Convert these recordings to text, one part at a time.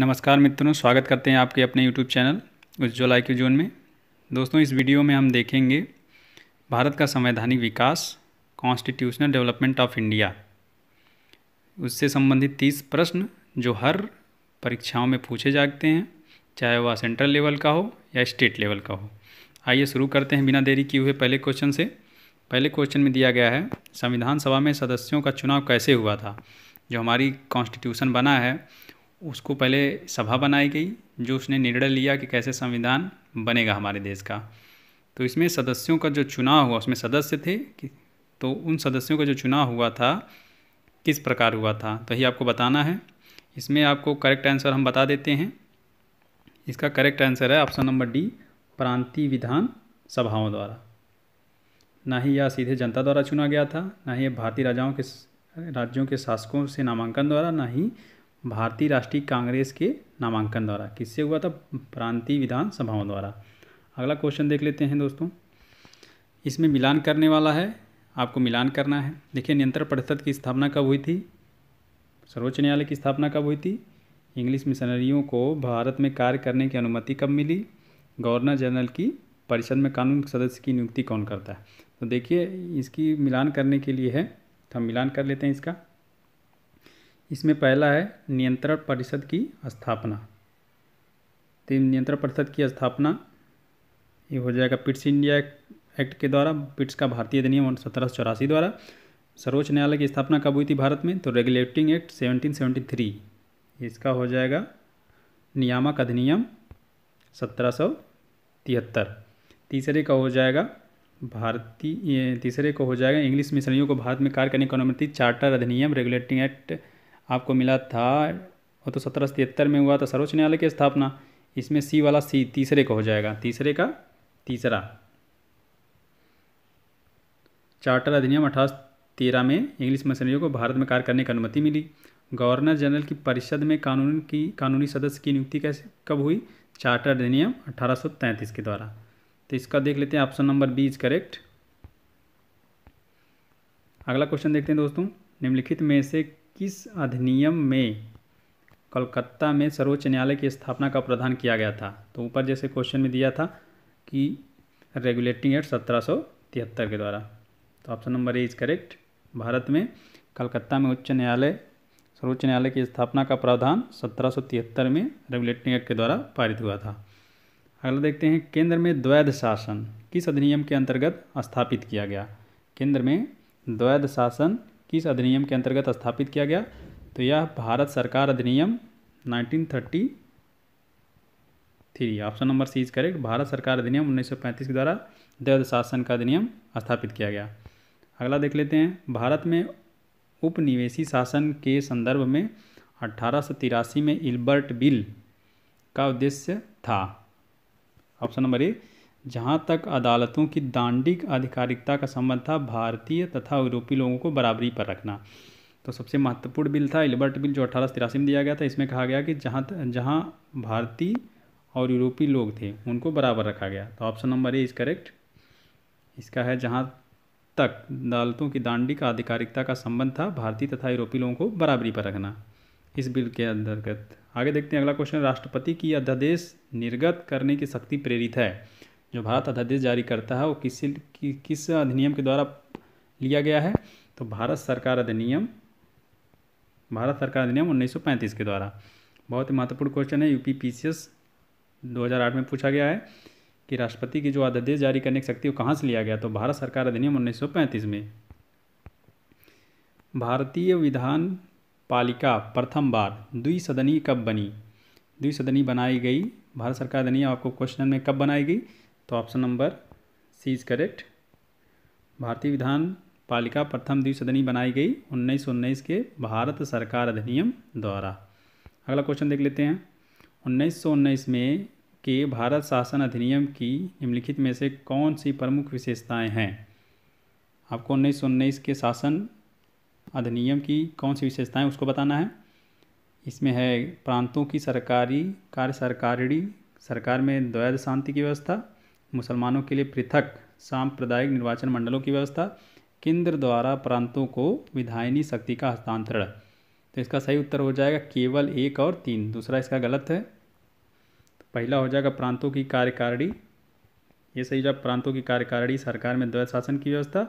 नमस्कार मित्रों स्वागत करते हैं आपके अपने YouTube channel Ujjwal I zone में दोस्तों इस वीडियो में हम देखेंगे भारत का संवैधानिक विकास कॉन्स्टिट्यूशनल डेवलपमेंट ऑफ इंडिया उससे संबंधित तीस प्रश्न जो हर परीक्षाओं में पूछे जाते हैं चाहे वह सेंट्रल लेवल का हो या स्टेट लेवल का हो आइए शुरू करते हैं बिना देरी किए हुए पहले क्वेश्चन से पहले क्वेश्चन में दिया गया है संविधान सभा में सदस्यों का चुनाव कैसे हुआ था जो हमारी कॉन्स्टिट्यूशन बना है उसको पहले सभा बनाई गई जो उसने निर्णय लिया कि कैसे संविधान बनेगा हमारे देश का तो इसमें सदस्यों का जो चुनाव हुआ उसमें सदस्य थे कि तो उन सदस्यों का जो चुनाव हुआ था किस प्रकार हुआ था तो ये आपको बताना है इसमें आपको करेक्ट आंसर हम बता देते हैं इसका करेक्ट आंसर है ऑप्शन नंबर डी प्रांतीय विधान सभाओं द्वारा ना ही यह सीधे जनता द्वारा चुना गया था ना ही भारतीय राजाओं के राज्यों के शासकों से नामांकन द्वारा ना ही भारतीय राष्ट्रीय कांग्रेस के नामांकन द्वारा किससे हुआ था प्रांतीय विधानसभाओं द्वारा अगला क्वेश्चन देख लेते हैं दोस्तों इसमें मिलान करने वाला है आपको मिलान करना है देखिए नियंत्रण परिषद की स्थापना कब हुई थी सर्वोच्च न्यायालय की स्थापना कब हुई थी इंग्लिश मिशनरियों को भारत में कार्य करने की अनुमति कब मिली गवर्नर जनरल की परिषद में कानून सदस्य की नियुक्ति कौन करता है तो देखिए इसकी मिलान करने के लिए है तो हम मिलान कर लेते हैं इसका इसमें पहला है नियंत्रण परिषद की स्थापना तो नियंत्रण परिषद की स्थापना ये हो जाएगा पिट्स इंडिया एक्ट के द्वारा पिट्स का भारतीय अधिनियम सत्रह सौ चौरासी द्वारा सर्वोच्च न्यायालय की स्थापना कब हुई थी भारत में तो regulating act seventeen seventy three इसका हो जाएगा नियामक अधिनियम सत्रह सौ तिहत्तर तीसरे का हो जाएगा भारतीय तीसरे को हो जाएगा इंग्लिश मिशनियों को भारत में कार्य करने की अनुमति चार्टर अधिनियम रेगुलेटिंग एक्ट आपको मिला था वो तो सत्रह सौ तिहत्तर में हुआ था सर्वोच्च न्यायालय की स्थापना इसमें सी वाला सी तीसरे का हो जाएगा तीसरे का तीसरा चार्टर अधिनियम अठारह तेरह में इंग्लिश मशीनरियों को भारत में कार्य करने की अनुमति मिली गवर्नर जनरल की परिषद में कानून की कानूनी सदस्य की नियुक्ति कैसे कब हुई चार्टर अधिनियम 1833 के द्वारा तो इसका देख लेते हैं option number B is correct अगला क्वेश्चन देखते हैं दोस्तों निम्नलिखित में से किस अधिनियम में कलकत्ता में सर्वोच्च न्यायालय की स्थापना का प्रावधान किया गया था तो ऊपर जैसे क्वेश्चन में दिया था कि रेगुलेटिंग एक्ट सत्रह के द्वारा तो option number A is correct Bharat में कलकत्ता में उच्च न्यायालय सर्वोच्च न्यायालय की स्थापना का प्रावधान सत्रह में रेगुलेटिंग एक्ट के द्वारा पारित हुआ था अगला देखते हैं केंद्र में द्वैध शासन किस अधिनियम के अंतर्गत स्थापित किया गया केंद्र में द्वैध शासन किस अधिनियम के अंतर्गत स्थापित किया गया तो यह भारत सरकार अधिनियम 1933 option number C is correct Bharat सरकार अधिनियम 1935 के द्वारा देवद शासन का अधिनियम स्थापित किया गया अगला देख लेते हैं भारत में उपनिवेशी शासन के संदर्भ में अठारह में इल्बर्ट बिल का उद्देश्य था ऑप्शन नंबर ए जहाँ तक अदालतों की दांडिक आधिकारिकता का संबंध था भारतीय तथा यूरोपीय लोगों को बराबरी पर रखना तो सबसे महत्वपूर्ण बिल था इल्बर्ट बिल जो अठारह में दिया गया था इसमें कहा गया कि जहाँ जहाँ भारतीय और यूरोपीय लोग थे उनको बराबर रखा गया तो option number A is correct इसका है जहाँ तक अदालतों की दांडिक आधिकारिकता का संबंध था भारतीय तथा यूरोपीय लोगों को बराबरी पर रखना इस बिल के अंतर्गत आगे देखते हैं अगला क्वेश्चन राष्ट्रपति की अध्यादेश निर्गत करने की शक्ति प्रेरित है जो भारत अध्यादेश जारी करता है वो किस कि, किस अधिनियम के द्वारा लिया गया है तो भारत सरकार अधिनियम भारत सरकार अधिनियम 1935 के द्वारा बहुत ही महत्वपूर्ण क्वेश्चन है यूपी पी 2008 में पूछा गया है कि राष्ट्रपति की जो अध्यादेश जारी करने की शक्ति वो कहाँ से लिया गया तो भारत सरकार अधिनियम उन्नीस में भारतीय विधान पालिका प्रथम बार द्विसदनी कब बनी द्विसदनी बनाई गई भारत सरकार अधिनियम आपको क्वेश्चन में कब बनाई गई तो option number C is correct भारतीय विधान पालिका प्रथम द्विसदनी बनाई गई उन्नीस उन्नीस के भारत सरकार अधिनियम द्वारा अगला क्वेश्चन देख लेते हैं उन्नीस सौ उन्नीस में के भारत शासन अधिनियम की निम्नलिखित में से कौन सी प्रमुख विशेषताएं हैं आपको उन्नीस सौ उन्नीस के शासन अधिनियम की कौन सी विशेषताएं उसको बताना है इसमें है प्रांतों की सरकारी कार्य सरकारी सरकार में द्वैध शांति की व्यवस्था मुसलमानों के लिए पृथक सांप्रदायिक निर्वाचन मंडलों की व्यवस्था केंद्र द्वारा प्रांतों को विधायनी शक्ति का हस्तांतरण तो इसका सही उत्तर हो जाएगा केवल एक और तीन दूसरा इसका गलत है तो पहला हो जाएगा प्रांतों की कार्यकारिणी ये सही जब प्रांतों की कार्यकारिणी सरकार में द्वैत शासन की व्यवस्था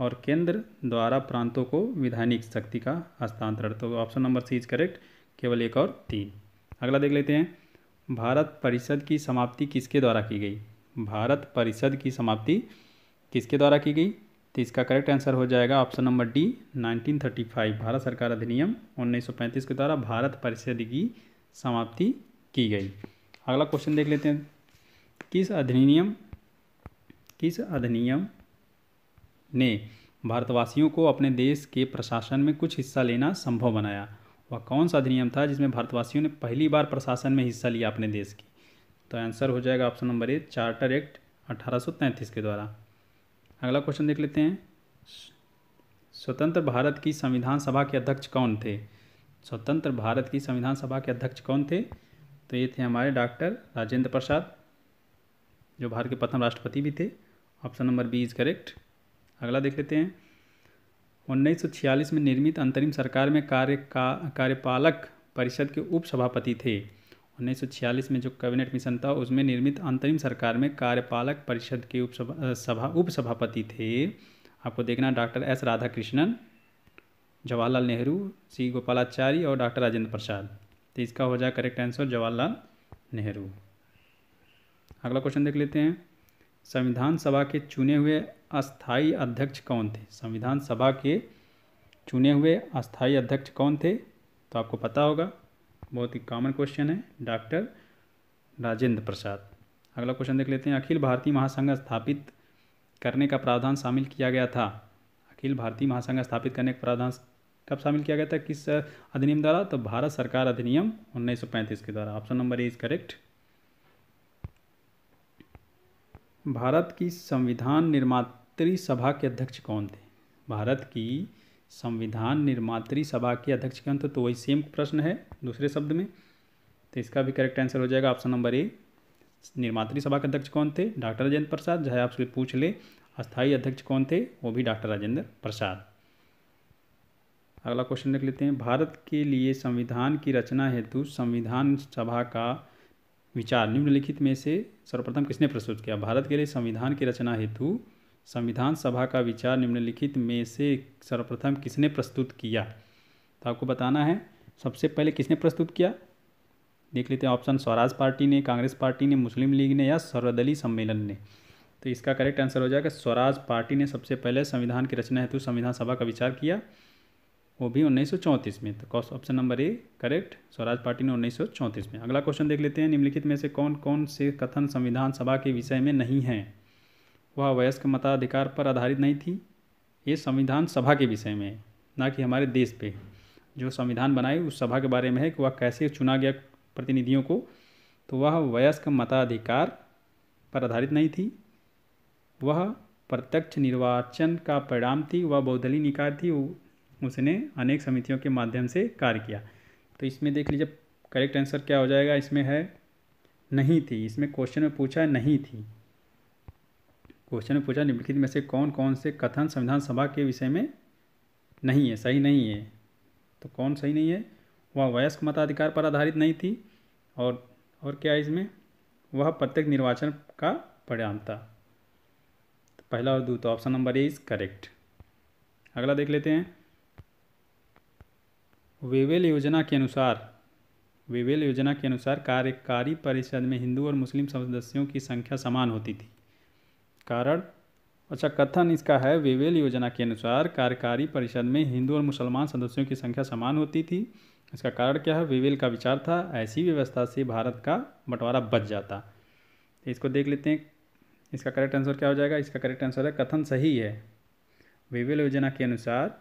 और केंद्र द्वारा प्रांतों को विधानिक शक्ति का हस्तांतरण तो option number C is correct केवल एक और तीन अगला देख लेते हैं भारत परिषद की समाप्ति किसके द्वारा की गई भारत परिषद की समाप्ति किसके द्वारा की गई तो इसका करेक्ट आंसर हो जाएगा ऑप्शन नंबर डी 1935 भारत सरकार अधिनियम 1935 के द्वारा भारत परिषद की समाप्ति की गई अगला क्वेश्चन देख लेते हैं किस अधिनियम किस अधिनियम ने भारतवासियों को अपने देश के प्रशासन में कुछ हिस्सा लेना संभव बनाया वह कौन सा अधिनियम था जिसमें भारतवासियों ने पहली बार प्रशासन में हिस्सा लिया अपने देश के तो आंसर हो जाएगा option number A charter act अठारह के द्वारा अगला क्वेश्चन देख लेते हैं स्वतंत्र भारत की संविधान सभा के अध्यक्ष कौन थे स्वतंत्र भारत की संविधान सभा के अध्यक्ष कौन थे तो ये थे हमारे डॉक्टर राजेंद्र प्रसाद जो भारत के प्रथम राष्ट्रपति भी थे option number B is correct अगला देख लेते हैं 1946 में निर्मित अंतरिम सरकार में कार्य का कार्यपालक परिषद के उप सभापति थे उन्नीस में जो कैबिनेट मिशन था उसमें निर्मित अंतरिम सरकार में कार्यपालक परिषद के उपसभा सभा उप सभापति थे आपको देखना doctor S Radhakrishnan Jawaharlal Nehru C Gopalachari और डॉक्टर राजेंद्र प्रसाद तो इसका हो जाए करेक्ट आंसर जवाहरलाल नेहरू अगला क्वेश्चन देख लेते हैं संविधान सभा के चुने हुए अस्थाई अध्यक्ष कौन थे संविधान सभा के चुने हुए अस्थाई अध्यक्ष कौन थे तो आपको पता होगा बहुत ही कॉमन क्वेश्चन है डॉक्टर राजेंद्र प्रसाद अगला क्वेश्चन देख लेते हैं अखिल भारतीय महासंघ स्थापित करने का प्रावधान शामिल किया गया था अखिल भारतीय महासंघ स्थापित करने का प्रावधान कब शामिल किया गया था किस अधिनियम द्वारा तो भारत सरकार अधिनियम 1935 के द्वारा option number A is correct Bharat की संविधान निर्मात्री सभा के अध्यक्ष कौन थे भारत की संविधान निर्मात्री सभा के अध्यक्ष के अंत तो वही सेम प्रश्न है दूसरे शब्द में तो इसका भी करेक्ट आंसर हो जाएगा ऑप्शन नंबर ए निर्मात्री सभा के अध्यक्ष कौन थे डॉक्टर राजेंद्र प्रसाद चाहे आपसे पूछ ले अस्थायी अध्यक्ष कौन थे वो भी डॉक्टर राजेंद्र प्रसाद अगला क्वेश्चन देख लेते हैं भारत के लिए संविधान की रचना हेतु संविधान सभा का विचार निम्नलिखित में से सर्वप्रथम किसने प्रस्तुत किया भारत के लिए संविधान की रचना हेतु संविधान सभा का विचार निम्नलिखित में से सर्वप्रथम किसने प्रस्तुत किया तो आपको बताना है सबसे पहले किसने प्रस्तुत किया देख लेते हैं ऑप्शन स्वराज पार्टी ने कांग्रेस पार्टी ने मुस्लिम लीग ने या सर्वदलीय सम्मेलन ने तो इसका करेक्ट आंसर हो जाएगा स्वराज पार्टी ने सबसे पहले संविधान की रचना हेतु संविधान सभा का विचार किया वो भी 1934 में तो option number A correct Swaraj party ने 1934 में अगला क्वेश्चन देख लेते हैं निम्नलिखित में से कौन कौन से कथन संविधान सभा के विषय में नहीं हैं वह वयस्क मताधिकार पर आधारित नहीं थी ये संविधान सभा के विषय में है ना कि हमारे देश पे जो संविधान बनाए उस सभा के बारे में है कि वह कैसे चुना गया प्रतिनिधियों को तो वह वयस्क मताधिकार पर आधारित नहीं थी वह प्रत्यक्ष निर्वाचन का परिणाम थी वह बौद्धली निकाय थी उसने अनेक समितियों के माध्यम से कार्य किया तो इसमें देख लीजिए करेक्ट आंसर क्या हो जाएगा इसमें है नहीं थी इसमें क्वेश्चन में पूछा नहीं थी क्वेश्चन में पूछा निम्नलिखित में से कौन कौन से कथन संविधान सभा के विषय में नहीं है सही नहीं है तो कौन सही नहीं है वह वयस्क मताधिकार पर आधारित नहीं थी और और क्या है इसमें वह प्रत्येक निर्वाचन का परिणाम था तो पहला और दूसरा option number A is correct अगला देख लेते हैं वेवेल योजना के अनुसार वेवेल योजना के अनुसार कार्यकारी परिषद में हिंदू और मुस्लिम सदस्यों की संख्या समान होती थी कारण अच्छा कथन इसका है वेवेल योजना के अनुसार कार्यकारी परिषद में हिंदू और मुसलमान सदस्यों की संख्या समान होती थी इसका कारण क्या है वेवेल का विचार था ऐसी व्यवस्था से भारत का बंटवारा बच जाता इसको देख लेते हैं इसका करेक्ट आंसर क्या हो जाएगा इसका करेक्ट आंसर है कथन सही है वेवेल योजना के अनुसार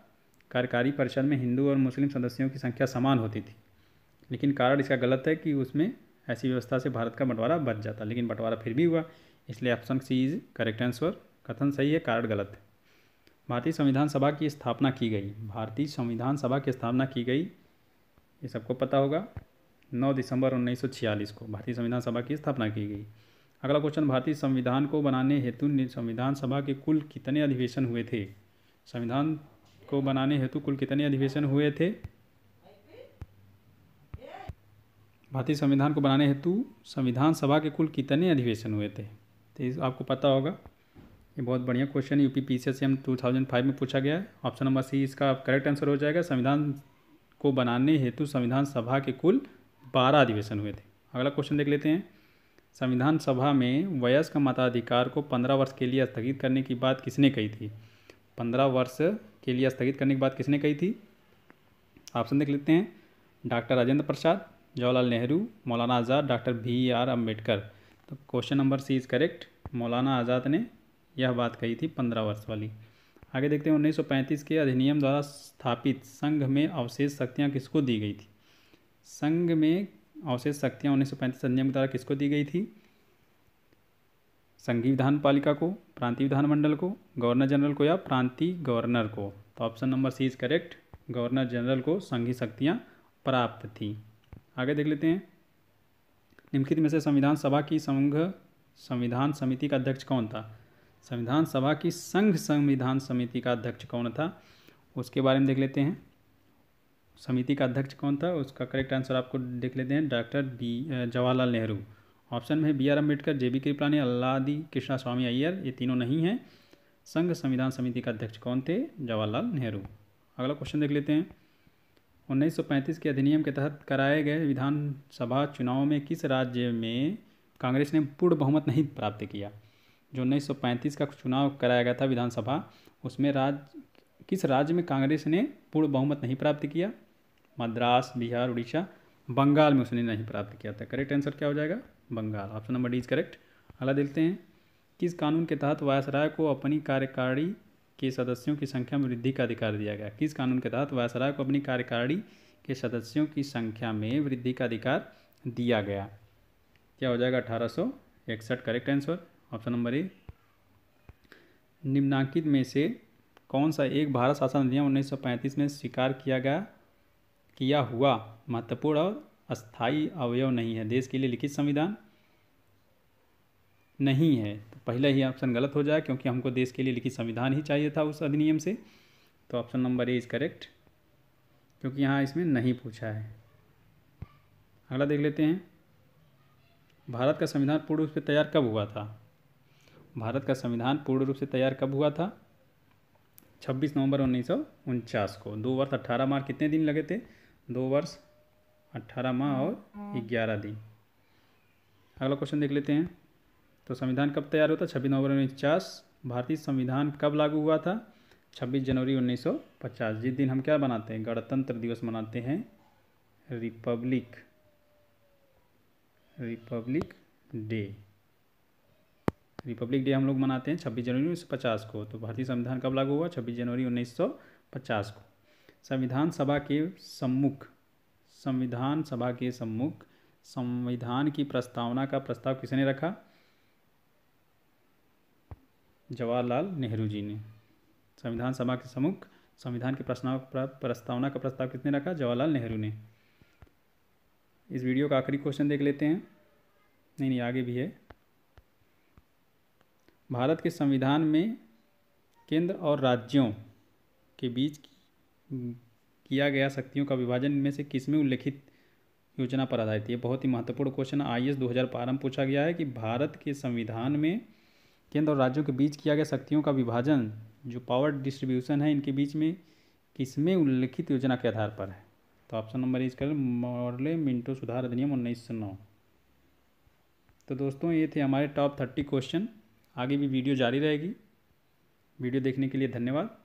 कार्यकारी परिषद में हिंदू और मुस्लिम सदस्यों की संख्या समान होती थी लेकिन कारण इसका गलत है कि उसमें ऐसी व्यवस्था से भारत का बंटवारा बच जाता लेकिन बंटवारा फिर भी हुआ इसलिए option C is correct answer कथन सही है कारण गलत है भारतीय संविधान सभा की स्थापना की गई भारतीय संविधान सभा की स्थापना की गई ये सबको पता होगा 9 दिसंबर 1946 को भारतीय संविधान सभा की स्थापना की गई अगला क्वेश्चन भारतीय संविधान को बनाने हेतु संविधान सभा के कुल कितने अधिवेशन हुए थे संविधान को बनाने हेतु कुल कितने अधिवेशन हुए थे भारतीय संविधान को बनाने हेतु संविधान सभा के कुल कितने अधिवेशन हुए थे तो आपको पता होगा ये बहुत बढ़िया क्वेश्चन यू पी से हम फाइव में पूछा गया है ऑप्शन नंबर सी इसका करेक्ट आंसर हो जाएगा संविधान को बनाने हेतु संविधान सभा के कुल बारह अधिवेशन हुए थे अगला क्वेश्चन देख लेते हैं संविधान सभा में वयस्क मताधिकार को पंद्रह वर्ष के लिए स्थगित करने की बात किसने कही थी पंद्रह वर्ष के लिए स्थगित करने की बात किसने कही थी ऑप्शन देख लेते हैं doctor Rajendra Prasad Jawaharlal Nehru Maulana Azad doctor B R Ambedkar तो question number C is correct Maulana Azad ने यह बात कही थी पंद्रह वर्ष वाली आगे देखते हैं 1935 के अधिनियम द्वारा स्थापित संघ में अवशेष शक्तियाँ किसको दी गई थी संघ में अवशेष शक्तियाँ 1935 अधिनियम द्वारा किसको दी गई थी संघीय विधान पालिका को प्रांतीय विधानमंडल को गवर्नर जनरल को या प्रांतीय गवर्नर को तो option number C is correct governor general को संघीय शक्तियाँ प्राप्त थी आगे देख लेते हैं निम्नलिखित में से संविधान सभा की संघ संविधान समिति का अध्यक्ष कौन था संविधान सभा की संघ संविधान समिति का अध्यक्ष कौन था उसके बारे में देख लेते हैं समिति का अध्यक्ष कौन था उसका करेक्ट आंसर आपको देख लेते हैं doctor B Jawaharlal Nehru option में B R Ambedkar J B Kripalani Alladi Krishnaswami Ayyar ये तीनों नहीं हैं संघ संविधान समिति का अध्यक्ष कौन थे जवाहरलाल नेहरू अगला क्वेश्चन देख लेते हैं 1935 के अधिनियम के तहत कराए गए विधानसभा चुनाव में किस राज्य में कांग्रेस ने पूर्ण बहुमत नहीं प्राप्त किया जो 1935 का चुनाव कराया गया था विधानसभा उसमें राज्य किस राज्य में कांग्रेस ने पूर्ण बहुमत नहीं प्राप्त किया मद्रास बिहार उड़ीसा बंगाल में उसने नहीं प्राप्त किया था करेक्ट आंसर क्या हो जाएगा Bengal option number D is correct अगला देखते हैं किस कानून के तहत वायसराय को अपनी कार्यकारी के सदस्यों की संख्या में वृद्धि का अधिकार दिया गया किस कानून के तहत वायसराय को अपनी कार्यकारी के सदस्यों की संख्या में वृद्धि का अधिकार दिया गया क्या हो जाएगा अठारह इकसठ correct answer option number A निम्नांकित में से कौन सा एक भारत शासन अधिनियम 1935 में स्वीकार किया गया किया हुआ महत्वपूर्ण और अस्थायी अवयव नहीं है देश के लिए लिखित संविधान नहीं है तो पहला ही ऑप्शन गलत हो जाए क्योंकि हमको देश के लिए लिखित संविधान ही चाहिए था उस अधिनियम से तो option number A is correct क्योंकि यहाँ इसमें नहीं पूछा है अगला देख लेते हैं भारत का संविधान पूर्ण रूप से तैयार कब हुआ था भारत का संविधान पूर्ण रूप से तैयार कब हुआ था 26 नवंबर उन्नीस को दो वर्ष 18 माह कितने दिन लगे थे दो वर्ष 18 माह और 11 दिन अगला क्वेश्चन देख लेते हैं तो संविधान कब तैयार होता छब्बीस नवंबर उन्नीस भारतीय संविधान कब लागू हुआ था 26 जनवरी 1950 जिस दिन हम क्या बनाते हैं गणतंत्र दिवस मनाते हैं republic republic day republic day हम लोग मनाते हैं छब्बीस जनवरी उन्नीस पचास को तो भारतीय संविधान कब लागू हुआ छब्बीस जनवरी उन्नीस सौ पचास को संविधान सभा के सम्मुख संविधान सभा के सम्मुख संविधान की प्रस्तावना का प्रस्ताव किसने रखा जवाहरलाल नेहरू जी ने संविधान सभा के सम्मुख संविधान की प्रस्ताव प्रस्तावना का प्रस्ताव किसने रखा जवाहरलाल नेहरू ने इस वीडियो का आखिरी क्वेश्चन देख लेते हैं नहीं नहीं आगे भी है भारत के संविधान में केंद्र और राज्यों के बीच किया गया शक्तियों का विभाजन में से किसमें उल्लेखित योजना पर आधारित है बहुत ही महत्वपूर्ण क्वेश्चन आई एस दो हज़ार बारह में पूछा गया है कि भारत के संविधान में केंद्र और राज्यों के बीच किया गया शक्तियों का विभाजन जो पावर डिस्ट्रीब्यूशन है इनके बीच में किसमें उल्लेखित योजना के आधार पर है तो ऑप्शन नंबर इसका मॉडले मिंटो सुधार अधिनियम उन्नीस सौ नौ तो दोस्तों ये थे हमारे टॉप थर्टी क्वेश्चन आगे भी वीडियो जारी रहेगी वीडियो देखने के लिए धन्यवाद